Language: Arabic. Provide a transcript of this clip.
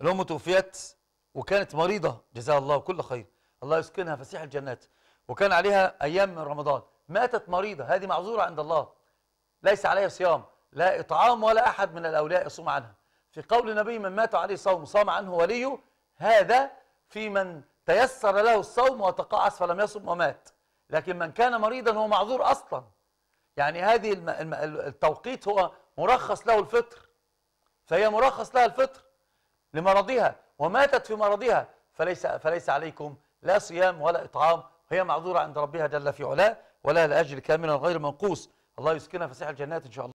الام امه توفيت وكانت مريضه جزاها الله كل خير الله يسكنها فسيح الجنات وكان عليها ايام من رمضان ماتت مريضه هذه معذوره عند الله ليس عليها صيام لا اطعام ولا احد من الاولياء يصوم عنها في قول النبي من مات عليه صوم صام عنه وليه هذا في من تيسر له الصوم وتقاعس فلم يصم ومات لكن من كان مريضا هو معذور اصلا يعني هذه التوقيت هو مرخص له الفطر فهي مرخص لها الفطر لمرضها وماتت في مرضها فليس فليس عليكم لا صيام ولا إطعام هي معذورة عند ربها جل في علاه ولا لأجل كامل غير منقوص الله يسكنها فسيح الجنات إن شاء الله